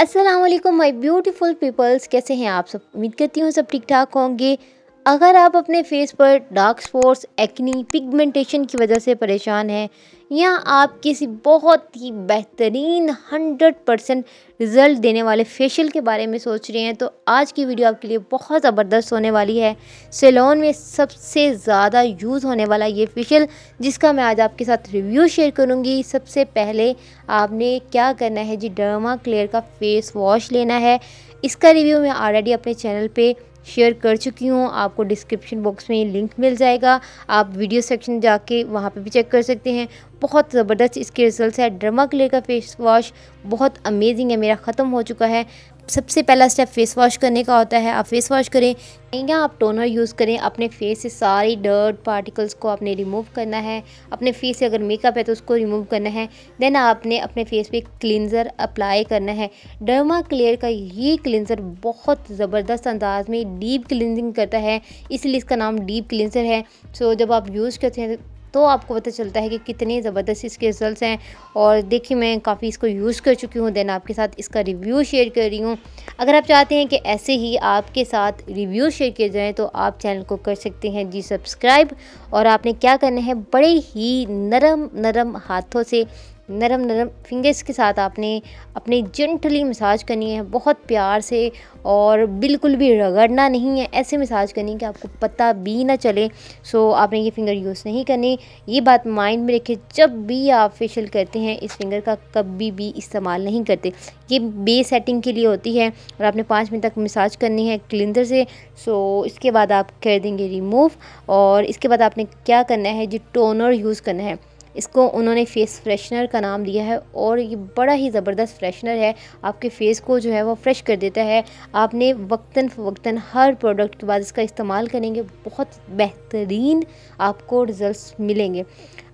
Aslam my beautiful peoples कैसे हैं आप सब उम्मीद करती हूँ सब ठीक ठाक होंगे अगर आप अपने फेस पर डार्क स्पॉट्स एक्नी पिगमेंटेशन की वजह से परेशान हैं या आप किसी बहुत ही बेहतरीन 100 परसेंट रिज़ल्ट देने वाले फेशियल के बारे में सोच रहे हैं तो आज की वीडियो आपके लिए बहुत ज़बरदस्त होने वाली है सेलोन में सबसे ज़्यादा यूज़ होने वाला ये फेशियल जिसका मैं आज आपके साथ रिव्यू शेयर करूँगी सबसे पहले आपने क्या करना है जी डर्मा क्लियर का फेस वॉश लेना है इसका रिव्यू मैं ऑलरेडी अपने चैनल पर शेयर कर चुकी हूँ आपको डिस्क्रिप्शन बॉक्स में लिंक मिल जाएगा आप वीडियो सेक्शन जाके वहाँ पे भी चेक कर सकते हैं बहुत ज़बरदस्त इसके रिजल्ट है ड्रमा क्लियर का फेस वॉश बहुत अमेजिंग है मेरा ख़त्म हो चुका है सबसे पहला स्टेप फेस वॉश करने का होता है आप फेस वॉश करें या आप टोनर यूज़ करें अपने फेस से सारी डर्ट पार्टिकल्स को आपने रिमूव करना है अपने फेस से अगर मेकअप है तो उसको रिमूव करना है देन आपने अपने फेस पे क्लिनज़र अप्लाई करना है डर्मा क्लियर का ये क्लिनज़र बहुत ज़बरदस्त अंदाज में डीप क्लिनजिंग करता है इसलिए इसका नाम डीप क्लिनज़र है सो जब आप यूज़ करते हैं तो आपको पता चलता है कि कितने ज़बरदस्त इसके रिजल्ट हैं और देखिए मैं काफ़ी इसको यूज़ कर चुकी हूँ देन आपके साथ इसका रिव्यू शेयर कर रही हूँ अगर आप चाहते हैं कि ऐसे ही आपके साथ रिव्यू शेयर किए जाएँ तो आप चैनल को कर सकते हैं जी सब्सक्राइब और आपने क्या करना है बड़े ही नरम नरम हाथों से नरम नरम फिंगर्स के साथ आपने अपने जेंटली मसाज करनी है बहुत प्यार से और बिल्कुल भी रगड़ना नहीं है ऐसे मसाज करनी है कि आपको पता भी ना चले सो आपने ये फिंगर यूज़ नहीं करनी ये बात माइंड में रखें जब भी आप फेशियल करते हैं इस फिंगर का कभी भी इस्तेमाल नहीं करते ये बेस सेटिंग के लिए होती है और आपने पाँच मिनट तक मसाज करनी है क्लिनजर से सो इसके बाद आप कर देंगे रिमूव और इसके बाद आपने क्या करना है जो टोनर यूज़ करना है इसको उन्होंने फेस फ्रेशनर का नाम दिया है और ये बड़ा ही ज़बरदस्त फ्रेशनर है आपके फेस को जो है वो फ्रेश कर देता है आपने वक्ता फ़वक्ता हर प्रोडक्ट के बाद इसका इस्तेमाल करेंगे बहुत बेहतरीन आपको रिज़ल्ट मिलेंगे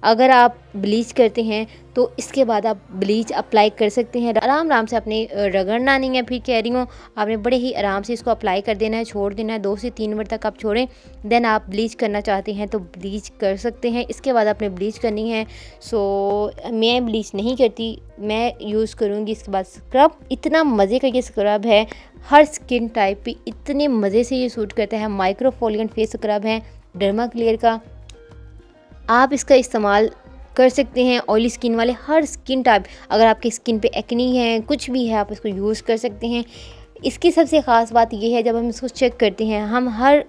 अगर आप ब्लीच करते हैं तो इसके बाद आप ब्लीच अप्लाई कर सकते हैं आराम आराम से अपने रगड़ना नहीं है फिर कह रही हूँ आपने बड़े ही आराम से इसको अप्लाई कर देना है छोड़ देना है दो से तीन मिनट तक आप छोड़ें देन आप ब्लीच करना चाहते हैं तो ब्लीच कर सकते हैं इसके बाद आपने ब्लीच करनी है सो मैं ब्लीच नहीं करती मैं यूज़ करूँगी इसके बाद स्क्रब इतना मज़े का ये स्क्रब है हर स्किन टाइप पर इतने मज़े से ये सूट करता है माइक्रोफोलियन फेस स्क्रब है डर्मा क्लियर का आप इसका इस्तेमाल कर सकते हैं ऑयली स्किन वाले हर स्किन टाइप अगर आपकी स्किन पे एक्नी है कुछ भी है आप इसको यूज़ कर सकते हैं इसकी सबसे ख़ास बात यह है जब हम इसको चेक करते हैं हम हर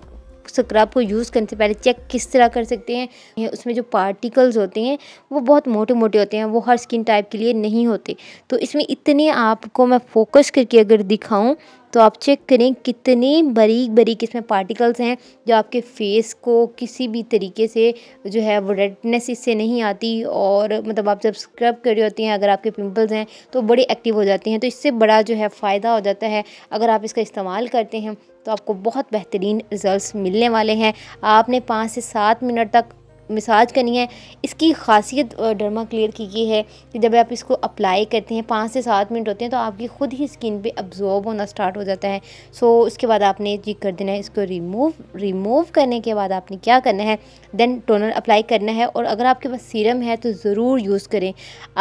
स्क्रब को यूज़ करने से पहले चेक किस तरह कर सकते हैं उसमें जो पार्टिकल्स होते हैं वो बहुत मोटे मोटे होते हैं वो हर स्किन टाइप के लिए नहीं होते तो इसमें इतने आपको मैं फोकस करके अगर दिखाऊं तो आप चेक करें कितने बारीक बारीक इसमें पार्टिकल्स हैं जो आपके फेस को किसी भी तरीके से जो है वो रेडनेस इससे नहीं आती और मतलब आप जब स्क्रब कर रही होती हैं अगर आपके पिंपल्स हैं तो बड़ी एक्टिव हो जाती हैं तो इससे बड़ा जो है फ़ायदा हो जाता है अगर आप इसका इस्तेमाल करते हैं तो आपको बहुत बेहतरीन रिज़ल्ट मिलने वाले हैं आपने पाँच से सात मिनट तक मिसाज करनी है इसकी खासियत डरमा क्लियर की ये है कि जब आप इसको अप्लाई करते हैं पाँच से सात मिनट होते हैं तो आपकी ख़ुद ही स्किन पे अब्जॉर्ब होना स्टार्ट हो जाता है सो उसके बाद आपने जी कर देना है इसको रिमूव रिमूव करने के बाद आपने क्या करना है देन टोनर अप्लाई करना है और अगर आपके पास सीरम है तो ज़रूर यूज़ करें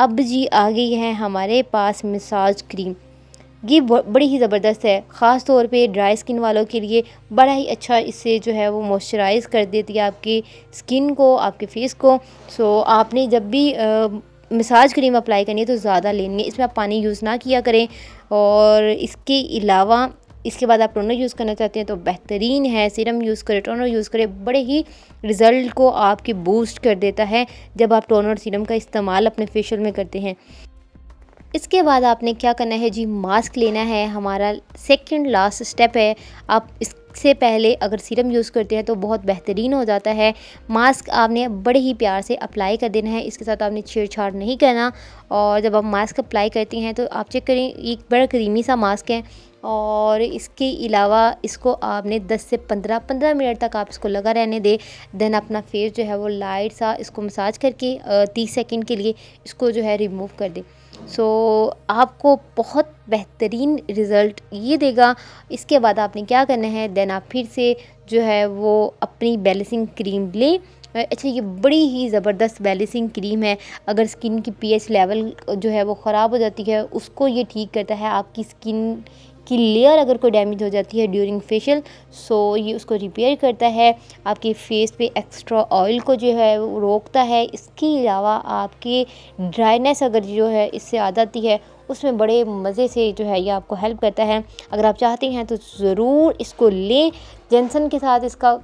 अब जी आ गई है हमारे पास मिसाज क्रीम ये बड़ी ही ज़बरदस्त है ख़ास तौर पे ड्राई स्किन वालों के लिए बड़ा ही अच्छा इससे जो है वो मॉइस्चराइज़ कर देती है आपकी स्किन को आपके फेस को सो आपने जब भी आ, मसाज क्रीम अप्लाई करनी है तो ज़्यादा लेनी है इसमें आप पानी यूज़ ना किया करें और इसके अलावा इसके बाद आप टोनर यूज़ करना चाहते हैं तो बेहतरीन है सीरम यूज़ करें टोनर यूज़ करें बड़े ही रिज़ल्ट को आपके बूस्ट कर देता है जब आप टोनर सीरम का इस्तेमाल अपने फेशियल में करते हैं इसके बाद आपने क्या करना है जी मास्क लेना है हमारा सेकंड लास्ट स्टेप है आप इससे पहले अगर सीरम यूज़ करते हैं तो बहुत बेहतरीन हो जाता है मास्क आपने बड़े ही प्यार से अप्लाई कर देना है इसके साथ आपने छेड़छाड़ नहीं करना और जब आप मास्क अप्लाई करते हैं तो आप चेक करें एक बड़ा क्रीमी सा मास्क है और इसके अलावा इसको आपने 10 से 15 15 मिनट तक आप इसको लगा रहने दें देन अपना फेस जो है वो लाइट सा इसको मसाज करके 30 सेकंड के लिए इसको जो है रिमूव कर दें सो so, आपको बहुत बेहतरीन रिज़ल्ट ये देगा इसके बाद आपने क्या करना है देन आप फिर से जो है वो अपनी बैलेंसिंग क्रीम लें अच्छा ये बड़ी ही ज़बरदस्त बैलेंसिंग क्रीम है अगर स्किन की पीएच लेवल जो है वो ख़राब हो जाती है उसको ये ठीक करता है आपकी स्किन की लेयर अगर कोई डैमेज हो जाती है ड्यूरिंग फेशियल सो ये उसको रिपेयर करता है आपके फेस पे एक्स्ट्रा ऑयल को जो है वो रोकता है इसके अलावा आपकी ड्राइनेस अगर जो है इससे आ जाती है उसमें बड़े मज़े से जो है ये आपको हेल्प करता है अगर आप चाहते हैं तो ज़रूर इसको लें जेंसन के साथ इसका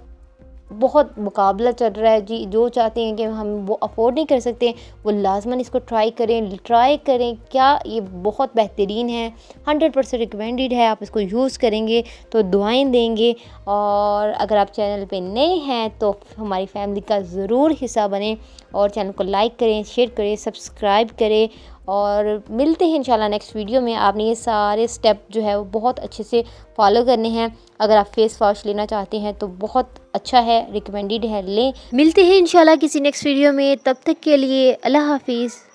बहुत मुकाबला चल रहा है जी जो चाहते हैं कि हम वो अफोर्ड नहीं कर सकते वो लाजमन इसको ट्राई करें ट्राई करें क्या ये बहुत बेहतरीन है हंड्रेड परसेंट रिकमेंडेड है आप इसको यूज़ करेंगे तो दुआएं देंगे और अगर आप चैनल पे नए हैं तो हमारी फैमिली का ज़रूर हिस्सा बने और चैनल को लाइक करें शेयर करें सब्सक्राइब करें और मिलते हैं इंशाल्लाह नेक्स्ट वीडियो में आपने ये सारे स्टेप जो है वो बहुत अच्छे से फॉलो करने हैं अगर आप फेस वॉश लेना चाहते हैं तो बहुत अच्छा है रिकमेंडेड है लें मिलते हैं इंशाल्लाह किसी नेक्स्ट वीडियो में तब तक के लिए अल्लाह हाफिज़